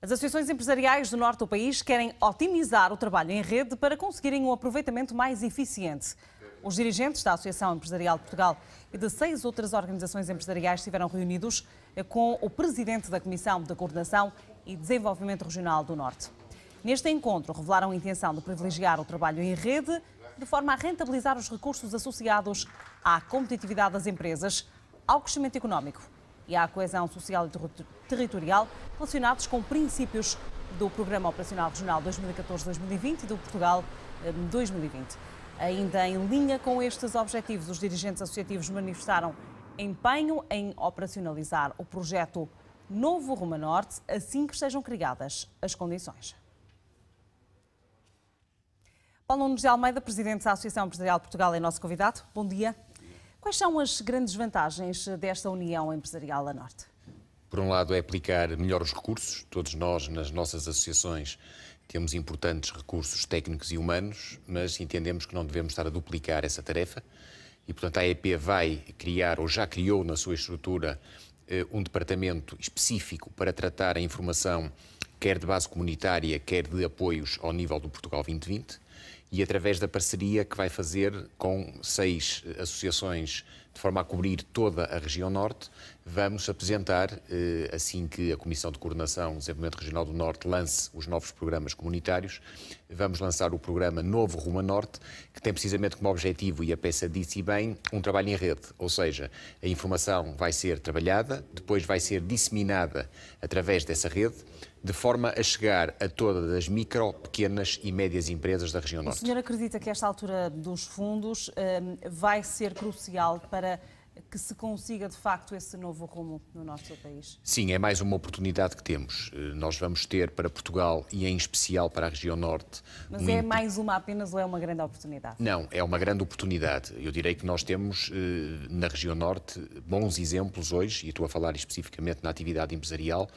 As associações empresariais do norte do país querem otimizar o trabalho em rede para conseguirem um aproveitamento mais eficiente. Os dirigentes da Associação Empresarial de Portugal e de seis outras organizações empresariais estiveram reunidos com o presidente da Comissão de Coordenação e Desenvolvimento Regional do Norte. Neste encontro, revelaram a intenção de privilegiar o trabalho em rede de forma a rentabilizar os recursos associados à competitividade das empresas, ao crescimento económico e à coesão social e territorial, relacionados com princípios do Programa Operacional Regional 2014-2020 e do Portugal 2020. Hum, Ainda em linha com estes objetivos, os dirigentes associativos manifestaram empenho em operacionalizar o projeto Novo Roma Norte assim que estejam criadas as condições. Paulo Nunes de Almeida, presidente da Associação Empresarial de Portugal, é nosso convidado. Bom dia. Quais são as grandes vantagens eh, desta união empresarial a Norte? Por um lado, é aplicar melhor os recursos. Todos nós, nas nossas associações, temos importantes recursos técnicos e humanos, mas entendemos que não devemos estar a duplicar essa tarefa. E, portanto, a EP vai criar, ou já criou na sua estrutura, eh, um departamento específico para tratar a informação, quer de base comunitária, quer de apoios ao nível do Portugal 2020 e através da parceria que vai fazer com seis eh, associações de forma a cobrir toda a região norte, vamos apresentar, eh, assim que a Comissão de Coordenação do Desenvolvimento Regional do Norte lance os novos programas comunitários, vamos lançar o programa Novo a Norte, que tem precisamente como objetivo, e a peça disse bem, um trabalho em rede, ou seja, a informação vai ser trabalhada, depois vai ser disseminada através dessa rede, de forma a chegar a todas as micro, pequenas e médias empresas da região norte. O senhor acredita que esta altura dos fundos hum, vai ser crucial para que se consiga de facto esse novo rumo no nosso país? Sim, é mais uma oportunidade que temos. Eh, nós vamos ter para Portugal e em especial para a região norte. Mas um é mais uma apenas ou é uma grande oportunidade? Não, é uma grande oportunidade. Eu direi que nós temos eh, na região norte bons exemplos hoje, e estou a falar especificamente na atividade empresarial,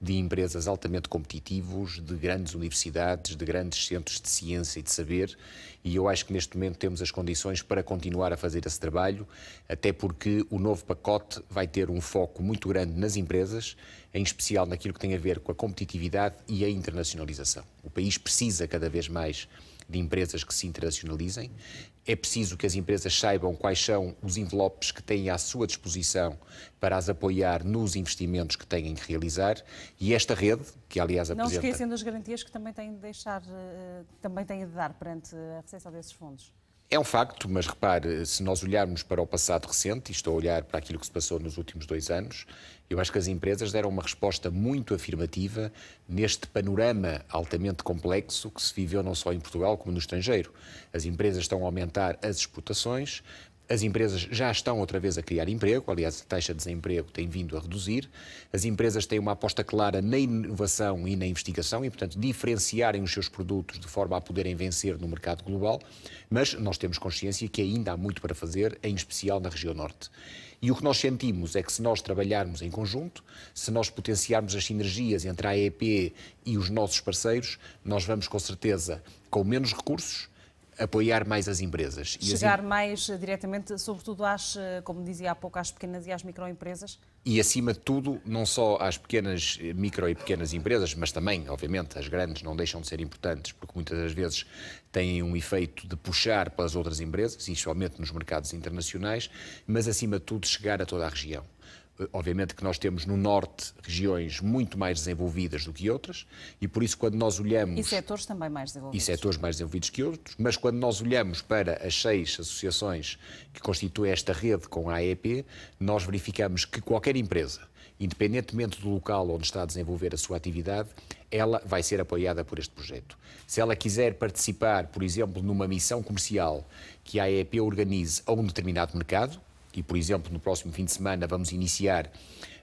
de empresas altamente competitivos, de grandes universidades, de grandes centros de ciência e de saber, e eu acho que neste momento temos as condições para continuar a fazer esse trabalho, até porque o novo pacote vai ter um foco muito grande nas empresas, em especial naquilo que tem a ver com a competitividade e a internacionalização. O país precisa cada vez mais de empresas que se internacionalizem. É preciso que as empresas saibam quais são os envelopes que têm à sua disposição para as apoiar nos investimentos que têm que realizar e esta rede, que aliás apresenta... Não esquecendo as garantias que também têm de deixar, eh, também têm de dar perante a recepção desses fundos. É um facto, mas repare, se nós olharmos para o passado recente, e estou a olhar para aquilo que se passou nos últimos dois anos, eu acho que as empresas deram uma resposta muito afirmativa neste panorama altamente complexo que se viveu não só em Portugal como no estrangeiro. As empresas estão a aumentar as exportações, as empresas já estão outra vez a criar emprego, aliás, a taxa de desemprego tem vindo a reduzir. As empresas têm uma aposta clara na inovação e na investigação e, portanto, diferenciarem os seus produtos de forma a poderem vencer no mercado global. Mas nós temos consciência que ainda há muito para fazer, em especial na região norte. E o que nós sentimos é que se nós trabalharmos em conjunto, se nós potenciarmos as sinergias entre a AEP e os nossos parceiros, nós vamos com certeza, com menos recursos, apoiar mais as empresas. Chegar as... mais eh, diretamente, sobretudo às, eh, como dizia há pouco, às pequenas e às microempresas? E acima de tudo, não só às pequenas, eh, micro e pequenas empresas, mas também, obviamente, as grandes não deixam de ser importantes, porque muitas das vezes têm um efeito de puxar pelas outras empresas, principalmente nos mercados internacionais, mas acima de tudo chegar a toda a região Obviamente que nós temos no norte regiões muito mais desenvolvidas do que outras, e por isso, quando nós olhamos. E setores também mais desenvolvidos. E setores mais desenvolvidos que outros, mas quando nós olhamos para as seis associações que constituem esta rede com a AEP, nós verificamos que qualquer empresa, independentemente do local onde está a desenvolver a sua atividade, ela vai ser apoiada por este projeto. Se ela quiser participar, por exemplo, numa missão comercial que a AEP organize a um determinado mercado, e, por exemplo, no próximo fim de semana vamos iniciar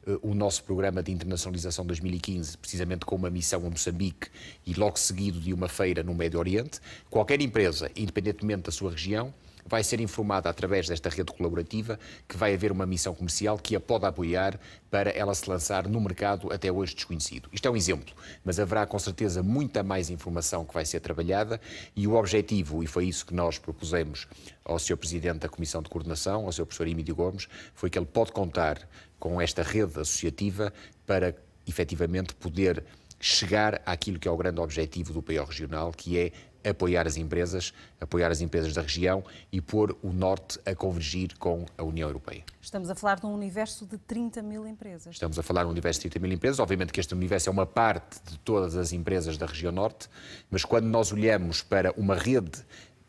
uh, o nosso programa de internacionalização 2015, precisamente com uma missão a Moçambique e logo seguido de uma feira no Médio Oriente, qualquer empresa, independentemente da sua região, vai ser informada através desta rede colaborativa que vai haver uma missão comercial que a pode apoiar para ela se lançar no mercado até hoje desconhecido. Isto é um exemplo, mas haverá com certeza muita mais informação que vai ser trabalhada e o objetivo, e foi isso que nós propusemos ao Sr. Presidente da Comissão de Coordenação, ao Sr. Professor Emílio Gomes, foi que ele pode contar com esta rede associativa para efetivamente poder chegar àquilo que é o grande objetivo do PO regional, que é apoiar as empresas, apoiar as empresas da região e pôr o Norte a convergir com a União Europeia. Estamos a falar de um universo de 30 mil empresas. Estamos a falar de um universo de 30 mil empresas. Obviamente que este universo é uma parte de todas as empresas da região Norte, mas quando nós olhamos para uma rede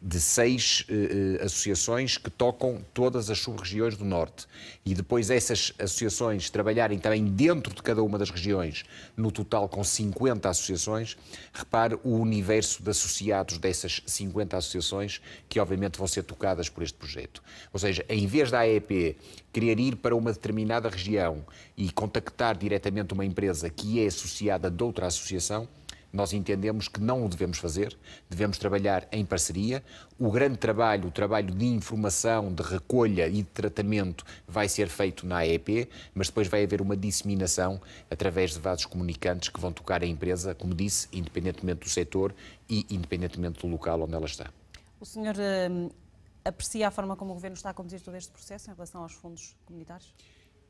de seis eh, eh, associações que tocam todas as sub-regiões do Norte. E depois essas associações trabalharem também dentro de cada uma das regiões, no total com 50 associações, repare o universo de associados dessas 50 associações que obviamente vão ser tocadas por este projeto. Ou seja, em vez da AEP querer ir para uma determinada região e contactar diretamente uma empresa que é associada de outra associação, nós entendemos que não o devemos fazer, devemos trabalhar em parceria. O grande trabalho, o trabalho de informação, de recolha e de tratamento, vai ser feito na AEP, mas depois vai haver uma disseminação através de vasos comunicantes que vão tocar a empresa, como disse, independentemente do setor e independentemente do local onde ela está. O senhor hum, aprecia a forma como o Governo está a conduzir todo este processo em relação aos fundos comunitários?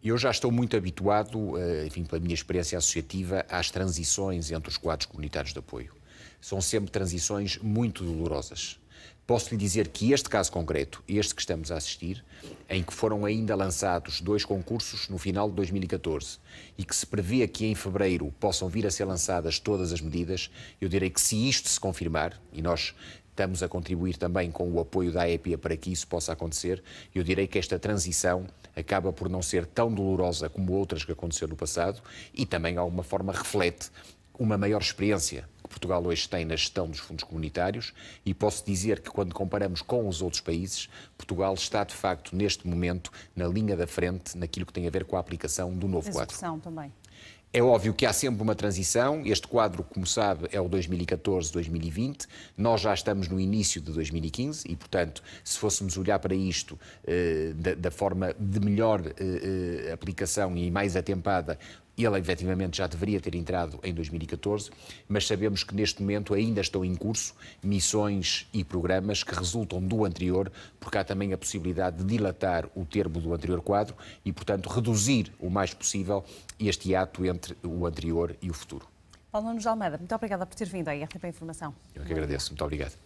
Eu já estou muito habituado, eh, enfim, pela minha experiência associativa, às transições entre os quadros comunitários de apoio. São sempre transições muito dolorosas. Posso lhe dizer que este caso concreto, este que estamos a assistir, em que foram ainda lançados dois concursos no final de 2014 e que se prevê que em fevereiro possam vir a ser lançadas todas as medidas, eu direi que se isto se confirmar, e nós estamos a contribuir também com o apoio da EPIA para que isso possa acontecer. Eu direi que esta transição acaba por não ser tão dolorosa como outras que aconteceram no passado e também, de alguma forma, reflete uma maior experiência que Portugal hoje tem na gestão dos fundos comunitários e posso dizer que quando comparamos com os outros países, Portugal está de facto neste momento na linha da frente naquilo que tem a ver com a aplicação do novo quadro. também. É óbvio que há sempre uma transição. Este quadro, como sabe, é o 2014-2020. Nós já estamos no início de 2015 e, portanto, se fôssemos olhar para isto eh, da, da, forma de melhor eh, eh aplicação e mais atempada, ele, efetivamente, já deveria ter entrado em 2014, mas sabemos que neste momento ainda estão em curso missões e programas que resultam do anterior, porque há também a possibilidade de dilatar o termo do anterior quadro e, portanto, reduzir o mais possível este ato entre o anterior e o futuro. Paulo Nunes Almeida, muito obrigada por ter vindo aí à RTP Informação. Eu é que agradeço, muito obrigado.